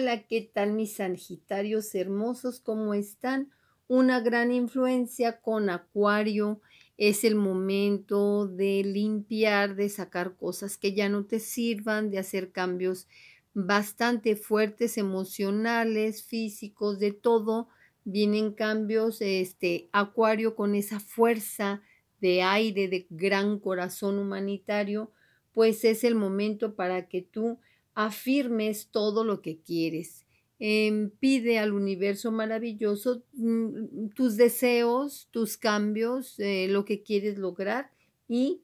Hola, ¿qué tal mis Sagitarios hermosos? ¿Cómo están? Una gran influencia con Acuario. Es el momento de limpiar, de sacar cosas que ya no te sirvan, de hacer cambios bastante fuertes, emocionales, físicos, de todo. Vienen cambios, este Acuario con esa fuerza de aire, de gran corazón humanitario, pues es el momento para que tú afirmes todo lo que quieres. Em, pide al universo maravilloso mm, tus deseos, tus cambios, eh, lo que quieres lograr y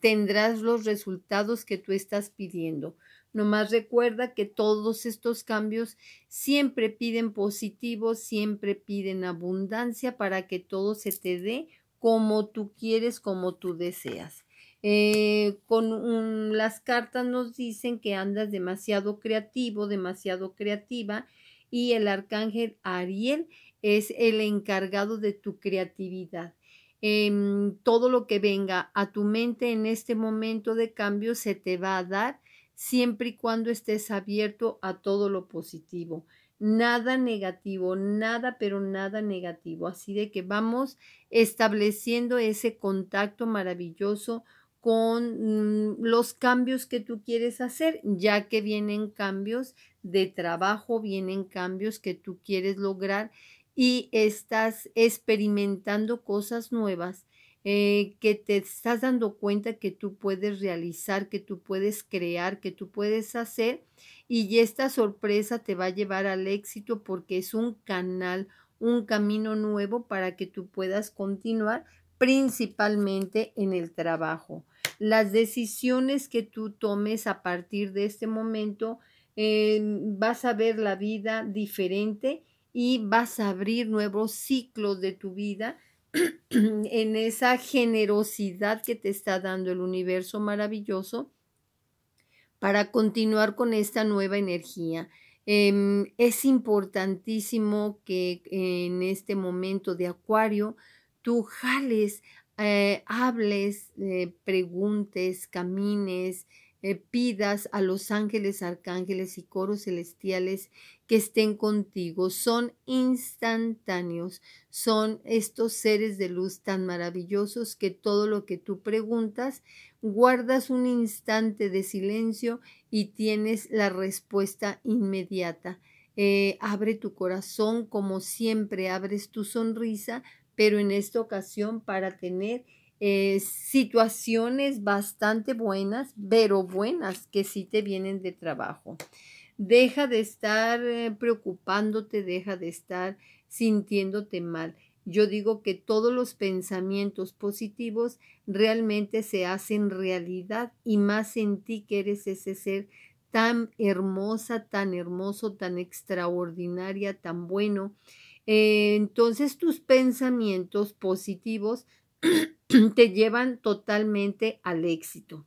tendrás los resultados que tú estás pidiendo. Nomás recuerda que todos estos cambios siempre piden positivo, siempre piden abundancia para que todo se te dé como tú quieres, como tú deseas. Eh, con las cartas nos dicen que andas demasiado creativo, demasiado creativa y el arcángel Ariel es el encargado de tu creatividad. Em, todo lo que venga a tu mente en este momento de cambio se te va a dar siempre y cuando estés abierto a todo lo positivo. Nada negativo, nada, pero nada negativo. Así de que vamos estableciendo ese contacto maravilloso con mm, los cambios que tú quieres hacer, ya que vienen cambios de trabajo, vienen cambios que tú quieres lograr y estás experimentando cosas nuevas, eh, que te estás dando cuenta que tú puedes realizar, que tú puedes crear, que tú puedes hacer y esta sorpresa te va a llevar al éxito porque es un canal, un camino nuevo para que tú puedas continuar principalmente en el trabajo las decisiones que tú tomes a partir de este momento, eh, vas a ver la vida diferente y vas a abrir nuevos ciclos de tu vida en esa generosidad que te está dando el universo maravilloso para continuar con esta nueva energía. Em, es importantísimo que en este momento de acuario tú jales eh, hables, eh, preguntes, camines, eh, pidas a los ángeles, arcángeles y coros celestiales que estén contigo. Son instantáneos, son estos seres de luz tan maravillosos que todo lo que tú preguntas, guardas un instante de silencio y tienes la respuesta inmediata. abre tu corazón como siempre, abres tu sonrisa pero en esta ocasión para tener eh, situaciones bastante buenas, pero buenas que sí te vienen de trabajo. Deja de estar eh, preocupándote, deja de estar sintiéndote mal. Yo digo que todos los pensamientos positivos realmente se hacen realidad y más en ti que eres ese ser tan hermosa, tan hermoso, tan extraordinaria, tan bueno entonces tus pensamientos positivos te llevan totalmente al éxito.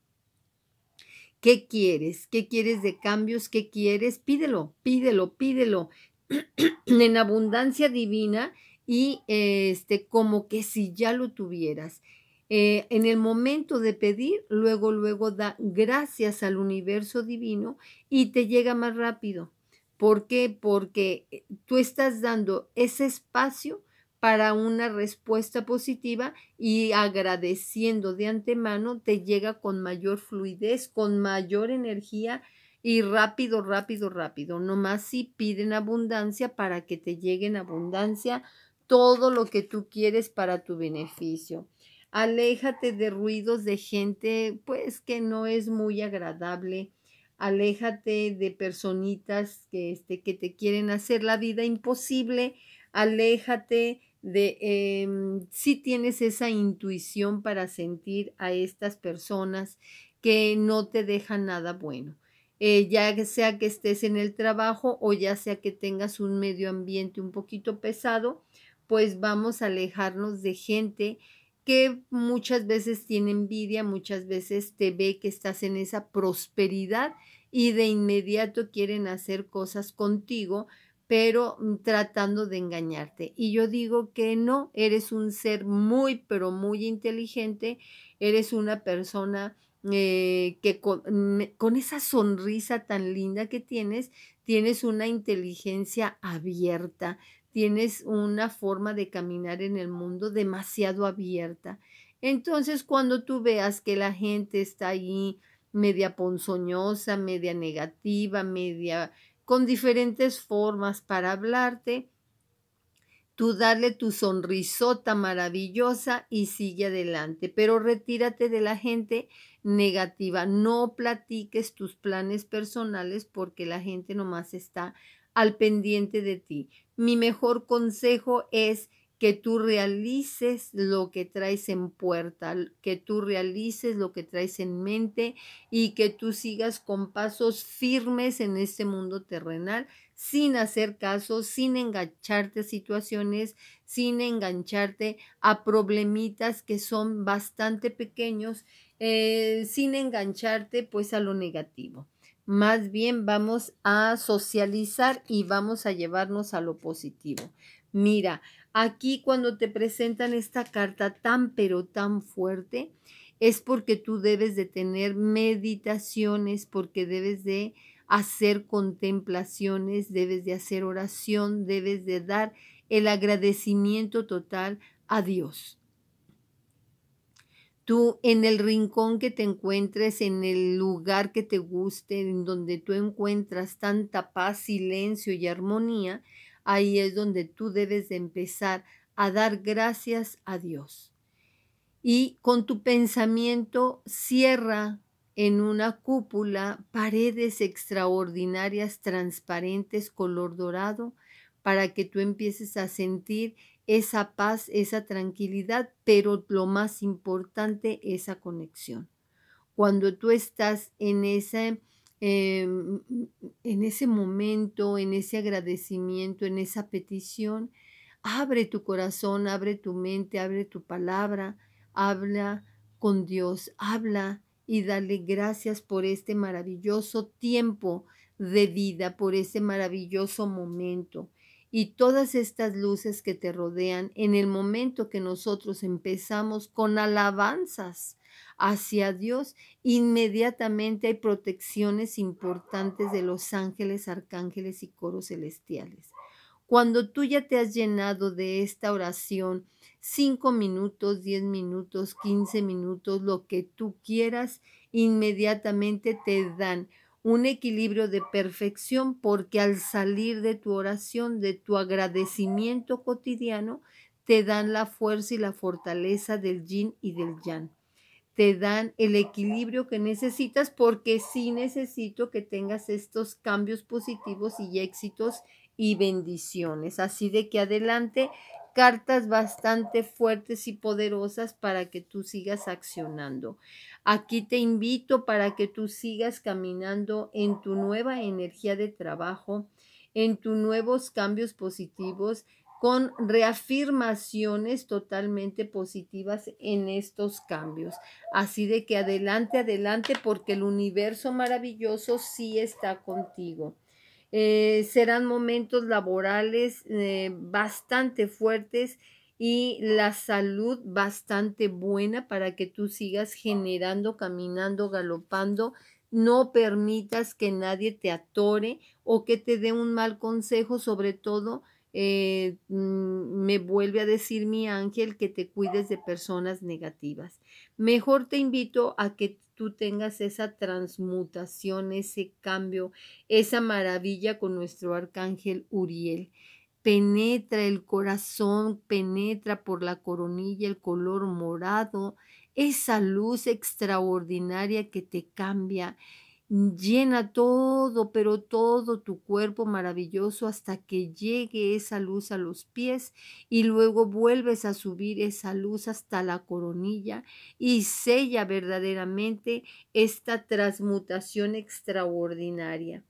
¿Qué quieres? ¿Qué quieres de cambios? ¿Qué quieres? Pídelo, pídelo, pídelo en abundancia divina y este como que si ya lo tuvieras. Eh, en el momento de pedir, luego, luego da gracias al universo divino y te llega más rápido. ¿Por qué? Porque eh, tú estás dando ese espacio para una respuesta positiva y agradeciendo de antemano te llega con mayor fluidez, con mayor energía y rápido, rápido, rápido. Nomás si piden abundancia para que te llegue en abundancia todo lo que tú quieres para tu beneficio. Aléjate de ruidos de gente, pues que no es muy agradable aléjate de personitas que, este, que te quieren hacer la vida imposible, aléjate de em, si tienes esa intuición para sentir a estas personas que no te dejan nada bueno. Eh, ya sea que estés en el trabajo o ya sea que tengas un medio ambiente un poquito pesado, pues vamos a alejarnos de gente que muchas veces tiene envidia, muchas veces te ve que estás en esa prosperidad y de inmediato quieren hacer cosas contigo, pero mm, tratando de engañarte. Y yo digo que no, eres un ser muy, pero muy inteligente, eres una persona eh, que con esa sonrisa tan linda que tienes, tienes una inteligencia abierta, tienes una forma de caminar en el mundo demasiado abierta. Entonces, cuando tú veas que la gente está ahí media ponzoñosa, media negativa, media con diferentes formas para hablarte, tú darle tu sonrisota maravillosa y sigue adelante, pero retírate de la gente negativa, no platiques tus planes personales porque la gente nomás está al pendiente de ti. Mi mejor consejo es que tú realices lo que traes en puerta, que tú realices lo que traes en mente y que tú sigas con pasos firmes en este mundo terrenal sin hacer caso, sin engancharte a situaciones, sin engancharte a problemitas que son bastante pequeños, eh, sin engancharte pues a lo negativo más bien vamos a socializar y vamos a llevarnos a lo positivo. Mira, aquí cuando te presentan esta carta tan pero tan fuerte, es porque tú debes de tener meditaciones, porque debes de hacer contemplaciones, debes de hacer oración, debes de dar el agradecimiento total a Dios tú en el rincón que te encuentres, en el lugar que te guste, en donde tú encuentras tanta paz, silencio y armonía, ahí es donde tú debes de empezar a dar gracias a Dios. Y con tu pensamiento cierra en una cúpula paredes extraordinarias transparentes color dorado para que tú empieces a sentir esa paz, esa tranquilidad, pero lo más importante, esa conexión. Cuando tú estás en ese, eh, en ese momento, en ese agradecimiento, en esa petición, abre tu corazón, abre tu mente, abre tu palabra, habla con Dios, habla y dale gracias por este maravilloso tiempo de vida, por ese maravilloso momento y todas estas luces que te rodean en el momento que nosotros empezamos con alabanzas hacia Dios, inmediatamente hay protecciones importantes de los ángeles, arcángeles y coros celestiales. Cuando tú ya te has llenado de esta oración, cinco minutos, diez minutos, quince minutos, lo que tú quieras, inmediatamente te dan un equilibrio de perfección porque al salir de tu oración, de tu agradecimiento cotidiano, te dan la fuerza y la fortaleza del yin y del yang. Te dan el equilibrio que necesitas porque sí necesito que tengas estos cambios positivos y éxitos y bendiciones. Así de que adelante cartas bastante fuertes y poderosas para que tú sigas accionando. Aquí te invito para que tú sigas caminando en tu nueva energía de trabajo, en tus nuevos cambios positivos, con reafirmaciones totalmente positivas en estos cambios. Así de que adelante, adelante, porque el universo maravilloso sí está contigo. Eh, serán momentos laborales eh, bastante fuertes y la salud bastante buena para que tú sigas generando, caminando, galopando. No permitas que nadie te atore o que te dé un mal consejo, sobre todo eh, mm, me vuelve a decir mi ángel que te cuides de personas negativas. Mejor te invito a que tú tengas esa transmutación, ese cambio, esa maravilla con nuestro arcángel Uriel. Penetra el corazón, penetra por la coronilla el color morado, esa luz extraordinaria que te cambia Mm, llena todo, pero todo tu cuerpo maravilloso hasta que llegue esa luz a los pies y luego vuelves a subir esa luz hasta la coronilla y sella verdaderamente esta transmutación extraordinaria,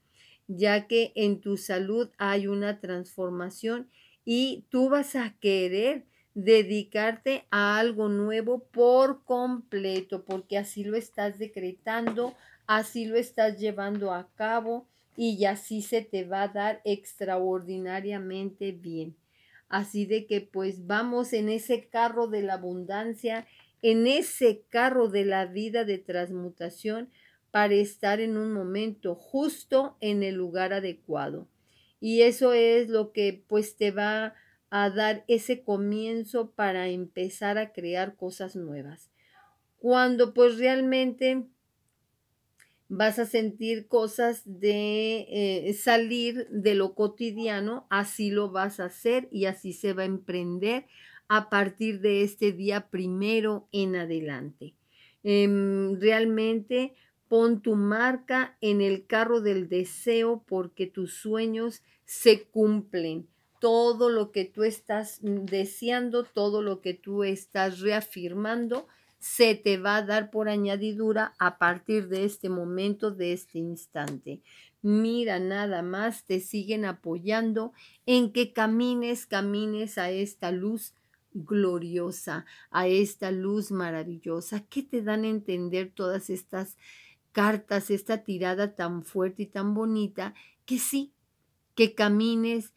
ya que en tu salud hay una transformación y tú vas a querer dedicarte a algo nuevo por completo, porque así lo estás decretando así lo estás llevando a cabo y así se te va a dar extraordinariamente bien. Así de que pues vamos en ese carro de la abundancia, en ese carro de la vida de transmutación para estar en un momento justo en el lugar adecuado. Y eso es lo que pues te va a dar ese comienzo para empezar a crear cosas nuevas. Cuando pues realmente vas a sentir cosas de eh, salir de lo cotidiano, así lo vas a hacer y así se va a emprender a partir de este día primero en adelante. Em, realmente pon tu marca en el carro del deseo porque tus sueños se cumplen. Todo lo que tú estás mm, deseando, todo lo que tú estás reafirmando, se te va a dar por añadidura a partir de este momento, de este instante. Mira, nada más te siguen apoyando en que camines, camines a esta luz gloriosa, a esta luz maravillosa. que te dan a entender todas estas cartas, esta tirada tan fuerte y tan bonita? Que sí, que camines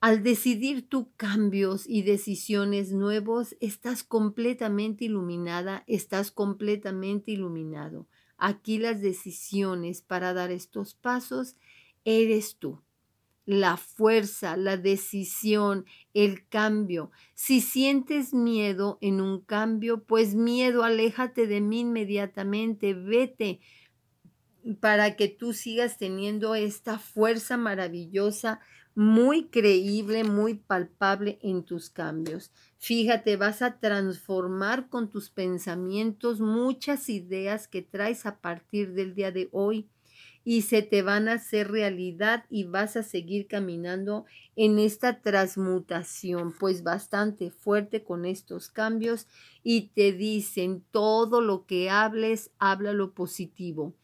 al decidir tus cambios y decisiones nuevos, estás completamente iluminada, estás completamente iluminado. Aquí las decisiones para dar estos pasos eres tú. La fuerza, la decisión, el cambio. Si sientes miedo en un cambio, pues miedo, aléjate de mí inmediatamente, vete para que tú sigas teniendo esta fuerza maravillosa muy creíble, muy palpable en tus cambios. Fíjate, vas a transformar con tus pensamientos muchas ideas que traes a partir del día de hoy y se te van a hacer realidad y vas a seguir caminando en esta transmutación, pues bastante fuerte con estos cambios y te dicen todo lo que hables, habla lo positivo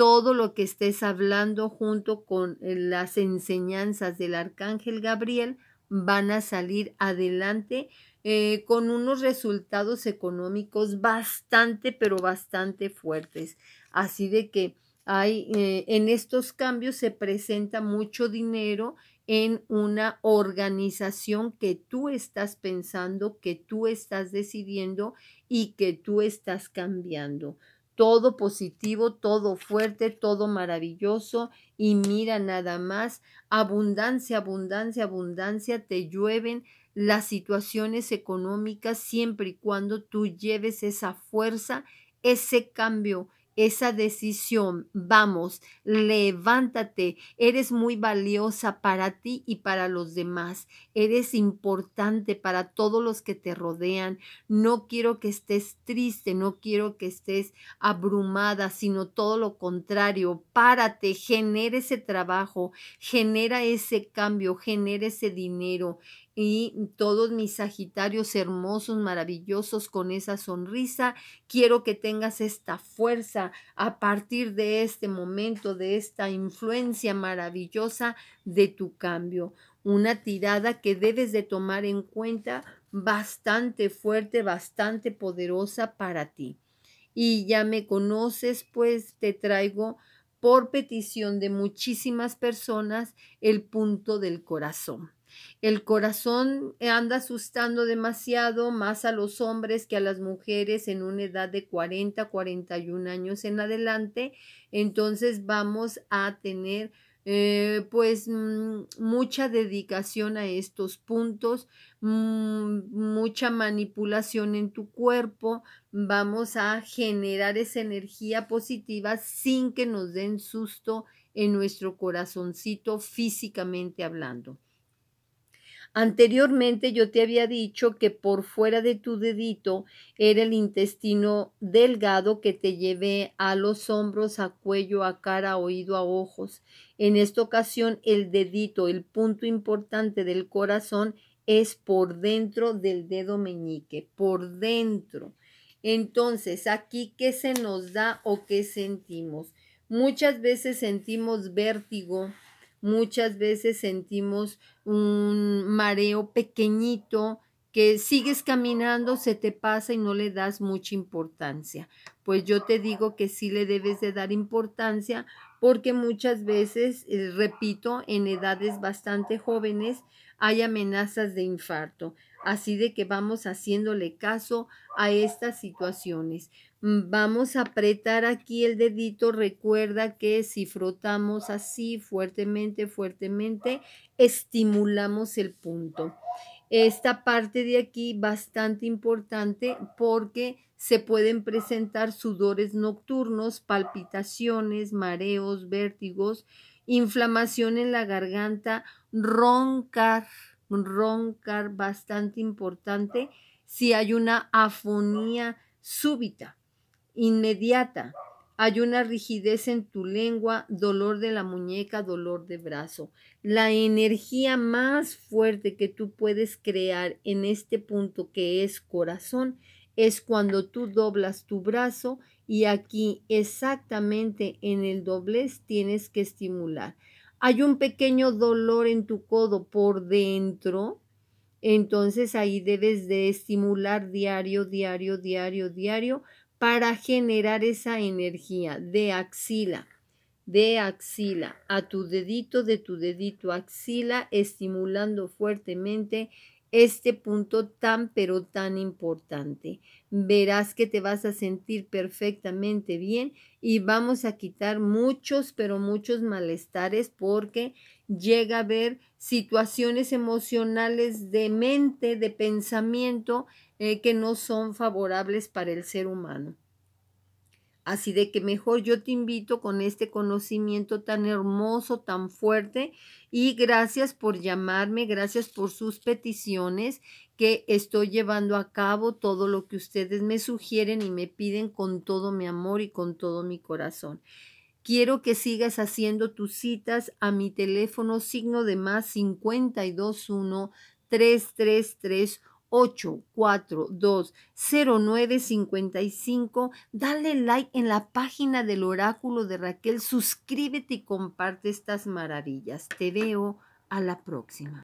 todo lo que estés hablando junto con eh, las enseñanzas del arcángel Gabriel van a salir adelante eh, con unos resultados económicos bastante, pero bastante fuertes. Así de que hay, eh, en estos cambios se presenta mucho dinero en una organización que tú estás pensando, que tú estás decidiendo y que tú estás cambiando todo positivo, todo fuerte, todo maravilloso y mira nada más, abundancia, abundancia, abundancia, te llueven las situaciones económicas siempre y cuando tú lleves esa fuerza, ese cambio, esa decisión. Vamos, levántate. Eres muy valiosa para ti y para los demás. Eres importante para todos los que te rodean. No quiero que estés triste, no quiero que estés abrumada, sino todo lo contrario. Párate, genera ese trabajo, genera ese cambio, genera ese dinero, y todos mis Sagitarios hermosos, maravillosos, con esa sonrisa. Quiero que tengas esta fuerza a partir de este momento, de esta influencia maravillosa de tu cambio. Una tirada que debes de tomar en cuenta bastante fuerte, bastante poderosa para ti. Y ya me conoces, pues te traigo por petición de muchísimas personas el punto del corazón el corazón anda asustando demasiado más a los hombres que a las mujeres en una edad de 40, 41 años en adelante. Entonces vamos a tener eh, pues mm, mucha dedicación a estos puntos, mm, mucha manipulación en tu cuerpo, vamos a generar esa energía positiva sin que nos den susto en nuestro corazoncito físicamente hablando. Anteriormente yo te había dicho que por fuera de tu dedito era el intestino delgado que te llevé a los hombros, a cuello, a cara, oído, a ojos. En esta ocasión el dedito, el punto importante del corazón, es por dentro del dedo meñique, por dentro. Entonces, aquí, ¿qué se nos da o qué sentimos? Muchas veces sentimos vértigo, Muchas veces sentimos un mareo pequeñito que sigues caminando, se te pasa y no le das mucha importancia. Pues yo te digo que sí le debes de dar importancia porque muchas veces, eh, repito, en edades bastante jóvenes hay amenazas de infarto. Así de que vamos haciéndole caso a estas situaciones. Mm, vamos a apretar aquí el dedito. Recuerda que si frotamos así fuertemente, fuertemente, estimulamos el punto. Esta parte de aquí bastante importante porque se pueden presentar sudores nocturnos, palpitaciones, mareos, vértigos, inflamación en la garganta, roncar, roncar bastante importante si hay una afonía súbita inmediata. Hay una rigidez en tu lengua, dolor de la muñeca, dolor de brazo. La energía más fuerte que tú puedes crear en este punto que es corazón es cuando tú doblas tu brazo y aquí exactamente en el doblez tienes que estimular. Hay un pequeño dolor en tu codo por dentro, entonces ahí debes de estimular diario, diario, diario, diario para generar esa energía de axila, de axila a tu dedito, de tu dedito axila, estimulando fuertemente este punto tan pero tan importante. Verás que te vas a sentir perfectamente bien y vamos a quitar muchos pero muchos malestares porque llega a ver situaciones emocionales de mente, de pensamiento, eh, que no son favorables para el ser humano. Así de que mejor yo te invito con este conocimiento tan hermoso, tan fuerte y gracias por llamarme, gracias por sus peticiones que estoy llevando a cabo todo lo que ustedes me sugieren y me piden con todo mi amor y con todo mi corazón. Quiero que sigas haciendo tus citas a mi teléfono signo de más 521 842 8420955. Dale like en la página del oráculo de Raquel. Suscríbete y comparte estas maravillas. Te veo a la próxima.